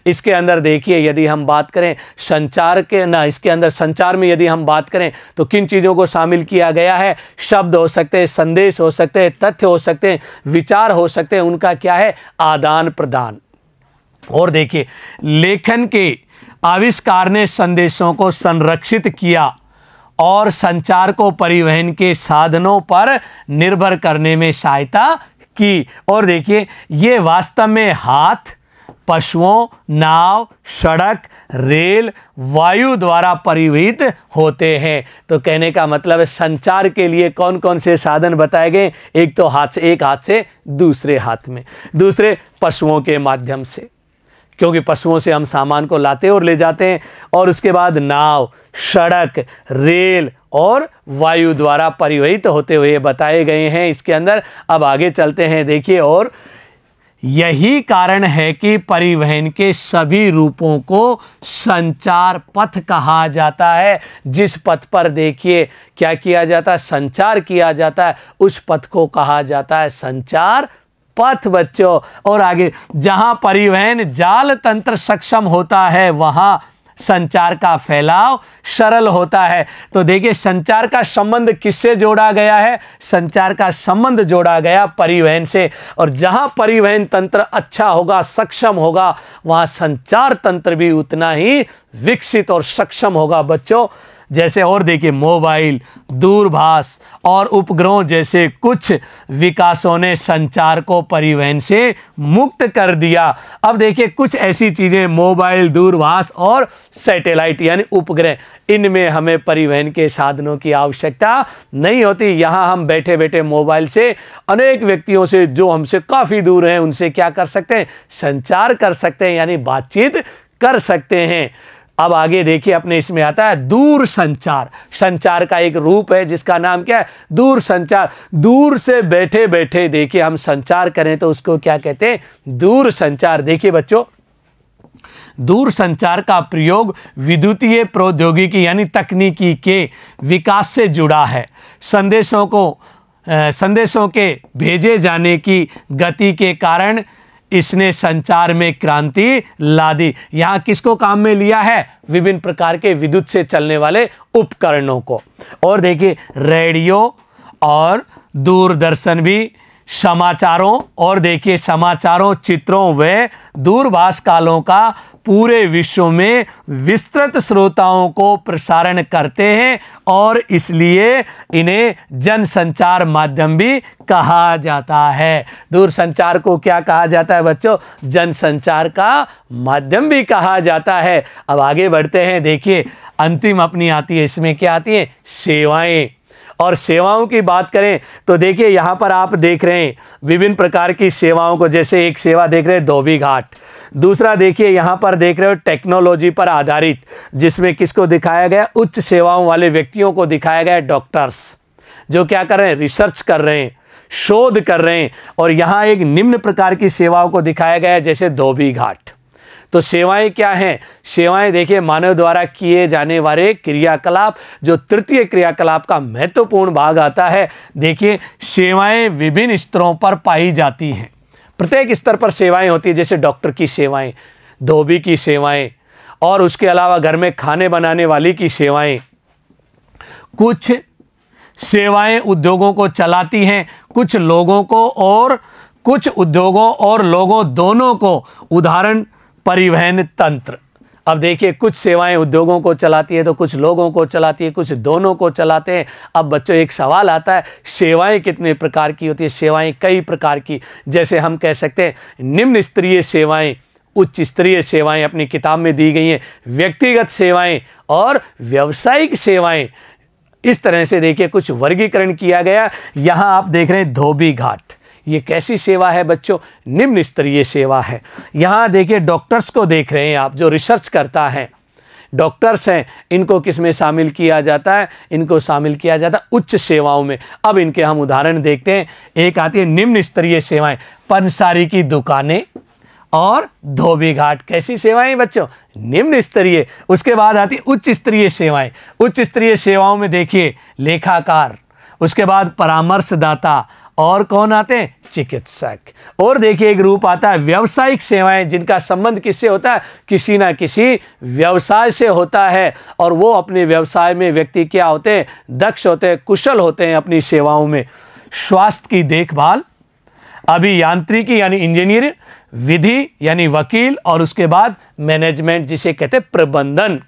इसके अंदर देखिए यदि हम बात करें संचार के ना इसके अंदर संचार में यदि हम बात करें तो किन चीज़ों को शामिल किया गया है शब्द हो सकते हैं संदेश हो सकते हैं तथ्य हो सकते हैं विचार हो सकते हैं उनका क्या है आदान प्रदान और देखिए लेखन के आविष्कार ने संदेशों को संरक्षित किया और संचार को परिवहन के साधनों पर निर्भर करने में सहायता की और देखिए ये वास्तव में हाथ पशुओं नाव सड़क रेल वायु द्वारा परिवहित होते हैं तो कहने का मतलब है संचार के लिए कौन कौन से साधन बताए गए एक तो हाथ से एक हाथ से दूसरे हाथ में दूसरे पशुओं के माध्यम से क्योंकि पशुओं से हम सामान को लाते और ले जाते हैं और उसके बाद नाव सड़क रेल और वायु द्वारा परिवहित होते हुए बताए गए हैं इसके अंदर अब आगे चलते हैं देखिए और यही कारण है कि परिवहन के सभी रूपों को संचार पथ कहा जाता है जिस पथ पर देखिए क्या किया जाता है संचार किया जाता है उस पथ को कहा जाता है संचार पथ बच्चों और आगे जहां परिवहन जाल तंत्र सक्षम होता है वहां संचार का फैलाव सरल होता है तो देखिए संचार का संबंध किससे जोड़ा गया है संचार का संबंध जोड़ा गया परिवहन से और जहां परिवहन तंत्र अच्छा होगा सक्षम होगा वहां संचार तंत्र भी उतना ही विकसित और सक्षम होगा बच्चों जैसे और देखिए मोबाइल दूरभाष और उपग्रहों जैसे कुछ विकासों ने संचार को परिवहन से मुक्त कर दिया अब देखिए कुछ ऐसी चीज़ें मोबाइल दूरभाष और सैटेलाइट यानी उपग्रह इनमें हमें परिवहन के साधनों की आवश्यकता नहीं होती यहाँ हम बैठे बैठे मोबाइल से अनेक व्यक्तियों से जो हमसे काफ़ी दूर हैं उनसे क्या कर सकते हैं संचार कर सकते हैं यानी बातचीत कर सकते हैं अब आगे देखिए अपने इसमें आता है दूर संचार संचार का एक रूप है जिसका नाम क्या है दूर संचार दूर से बैठे बैठे देखिए हम संचार करें तो उसको क्या कहते हैं दूर संचार देखिए बच्चों दूर संचार का प्रयोग विद्युतीय प्रौद्योगिकी यानी तकनीकी के विकास से जुड़ा है संदेशों को संदेशों के भेजे जाने की गति के कारण इसने संचार में क्रांति ला दी यहां किसको काम में लिया है विभिन्न प्रकार के विद्युत से चलने वाले उपकरणों को और देखिए रेडियो और दूरदर्शन भी समाचारों और देखिए समाचारों चित्रों व दूरभाष कालों का पूरे विश्व में विस्तृत श्रोताओं को प्रसारण करते हैं और इसलिए इन्हें जनसंचार माध्यम भी कहा जाता है दूरसंचार को क्या कहा जाता है बच्चों जनसंचार का माध्यम भी कहा जाता है अब आगे बढ़ते हैं देखिए अंतिम अपनी आती है इसमें क्या आती है सेवाएं और सेवाओं की बात करें तो देखिए यहाँ पर आप देख रहे हैं विभिन्न प्रकार की सेवाओं को जैसे एक सेवा देख रहे हैं धोबी घाट दूसरा देखिए यहाँ पर देख रहे हो टेक्नोलॉजी पर आधारित जिसमें किसको दिखाया गया उच्च सेवाओं वाले व्यक्तियों को दिखाया गया डॉक्टर्स जो क्या कर रहे हैं रिसर्च कर रहे हैं शोध कर रहे हैं और यहाँ एक निम्न प्रकार की सेवाओं को दिखाया गया है जैसे धोबी घाट तो सेवाएं क्या हैं सेवाएं देखिए मानव द्वारा किए जाने वाले क्रियाकलाप जो तृतीय क्रियाकलाप का महत्वपूर्ण भाग आता है देखिए सेवाएं विभिन्न स्तरों पर पाई जाती हैं प्रत्येक स्तर पर सेवाएं होती है जैसे डॉक्टर की सेवाएं धोबी की सेवाएं और उसके अलावा घर में खाने बनाने वाली की सेवाएं कुछ सेवाएं उद्योगों को चलाती हैं कुछ लोगों को और कुछ उद्योगों और लोगों दोनों को उदाहरण परिवहन तंत्र अब देखिए कुछ सेवाएं उद्योगों को चलाती है तो कुछ लोगों को चलाती है कुछ दोनों को चलाते हैं अब बच्चों एक सवाल आता है सेवाएं कितने प्रकार की होती है सेवाएं कई प्रकार की जैसे हम कह सकते हैं निम्न स्तरीय सेवाएं उच्च स्तरीय सेवाएं अपनी किताब में दी गई हैं व्यक्तिगत सेवाएं और व्यावसायिक सेवाएं इस तरह से देखिए कुछ वर्गीकरण किया गया यहाँ आप देख रहे हैं धोबी घाट ये कैसी सेवा है बच्चों निम्न स्तरीय सेवा है यहाँ देखिए डॉक्टर्स को देख रहे हैं आप जो रिसर्च करता है डॉक्टर्स हैं इनको किस में शामिल किया जाता है इनको शामिल किया जाता है उच्च सेवाओं में अब इनके हम उदाहरण देखते हैं एक आती है निम्न स्तरीय सेवाएं पंसारी की दुकानें और धोबी घाट कैसी सेवाएं बच्चों निम्न स्तरीय उसके बाद आती उच्च स्तरीय सेवाएं उच्च स्तरीय सेवाओं में देखिए लेखाकार उसके बाद परामर्शदाता और कौन आते हैं चिकित्सक और देखिए एक रूप आता है व्यवसायिक सेवाएं जिनका संबंध किससे होता है किसी ना किसी व्यवसाय से होता है और वो अपने व्यवसाय में व्यक्ति क्या होते हैं दक्ष होते हैं कुशल होते हैं अपनी सेवाओं में स्वास्थ्य की देखभाल अभी यांत्रिकी यानी इंजीनियर विधि यानी वकील और उसके बाद मैनेजमेंट जिसे कहते हैं प्रबंधन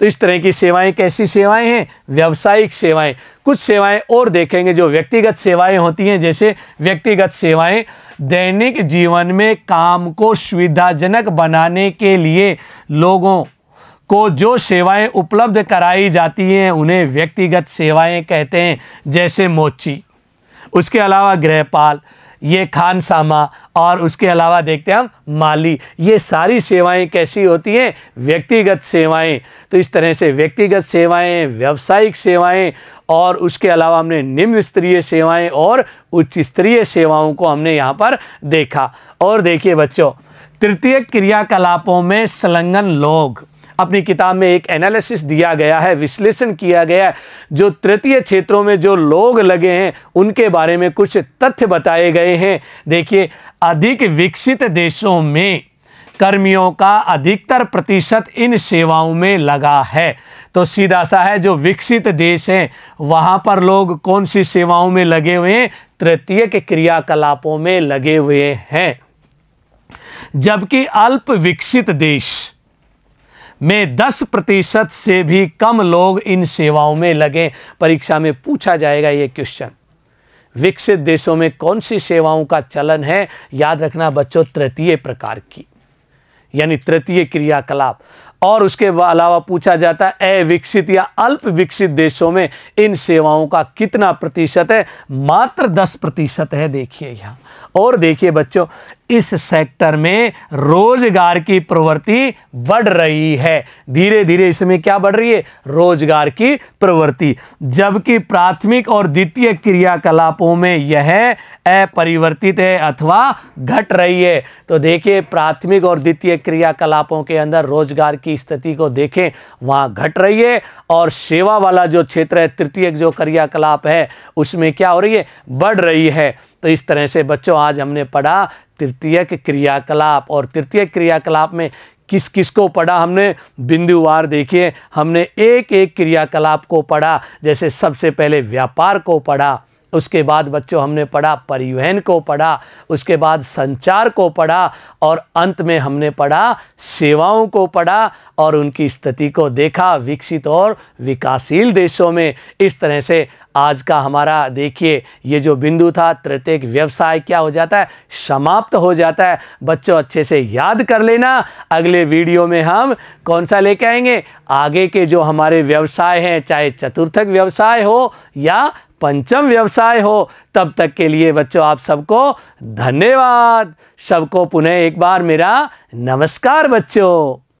तो इस तरह की सेवाएं कैसी सेवाएं हैं व्यावसायिक सेवाएं कुछ सेवाएं और देखेंगे जो व्यक्तिगत सेवाएं होती हैं जैसे व्यक्तिगत सेवाएं दैनिक जीवन में काम को सुविधाजनक बनाने के लिए लोगों को जो सेवाएं उपलब्ध कराई जाती हैं उन्हें व्यक्तिगत सेवाएं कहते हैं जैसे मोची उसके अलावा गृहपाल ये खान सामा और उसके अलावा देखते हैं हम माली ये सारी सेवाएं कैसी होती हैं व्यक्तिगत सेवाएं तो इस तरह से व्यक्तिगत सेवाएं व्यावसायिक सेवाएं और उसके अलावा हमने निम्न स्तरीय सेवाएं और उच्च स्तरीय सेवाओं को हमने यहाँ पर देखा और देखिए बच्चों तृतीय क्रियाकलापों में संलग्न लोग अपनी किताब में एक एनालिसिस दिया गया है विश्लेषण किया गया है जो तृतीय क्षेत्रों में जो लोग लगे हैं उनके बारे में कुछ तथ्य बताए गए हैं देखिए अधिक विकसित देशों में कर्मियों का अधिकतर प्रतिशत इन सेवाओं में लगा है तो सीधा सा है जो विकसित देश हैं वहाँ पर लोग कौन सी सेवाओं में लगे हुए हैं तृतीय के क्रियाकलापों में लगे हुए हैं जबकि अल्प विकसित देश में 10 प्रतिशत से भी कम लोग इन सेवाओं में लगे परीक्षा में पूछा जाएगा ये क्वेश्चन विकसित देशों में कौन सी सेवाओं का चलन है याद रखना बच्चों तृतीय प्रकार की यानी तृतीय क्रियाकलाप और उसके अलावा पूछा जाता है अविकसित या अल्प विकसित देशों में इन सेवाओं का कितना प्रतिशत है मात्र दस प्रतिशत है देखिए यहाँ और देखिए बच्चों इस सेक्टर में रोजगार की प्रवृत्ति बढ़ रही है धीरे धीरे इसमें क्या बढ़ रही है रोजगार की प्रवृत्ति जबकि प्राथमिक और द्वितीय क्रियाकलापों में यह अपरिवर्तित है अथवा घट रही है तो देखिए प्राथमिक और द्वितीय क्रियाकलापों के अंदर रोजगार की स्थिति को देखें वहाँ घट रही है और सेवा वाला जो क्षेत्र है तृतीय जो क्रियाकलाप है उसमें क्या हो रही है बढ़ रही है तो इस तरह से बच्चों आज हमने पढ़ा तृतीय क्रियाकलाप और तृतीय क्रियाकलाप में किस किस को पढ़ा हमने बिंदुवार देखिए हमने एक एक क्रियाकलाप को पढ़ा जैसे सबसे पहले व्यापार को पढ़ा उसके बाद बच्चों हमने पढ़ा परिवहन को पढ़ा उसके बाद संचार को पढ़ा और अंत में हमने पढ़ा सेवाओं को पढ़ा और उनकी स्थिति को देखा विकसित और विकासशील देशों में इस तरह से आज का हमारा देखिए ये जो बिंदु था तृतीय व्यवसाय क्या हो जाता है समाप्त हो जाता है बच्चों अच्छे से याद कर लेना अगले वीडियो में हम कौन सा लेके आएंगे आगे के जो हमारे व्यवसाय हैं चाहे चतुर्थक व्यवसाय हो या पंचम व्यवसाय हो तब तक के लिए बच्चों आप सबको धन्यवाद सबको पुनः एक बार मेरा नमस्कार बच्चों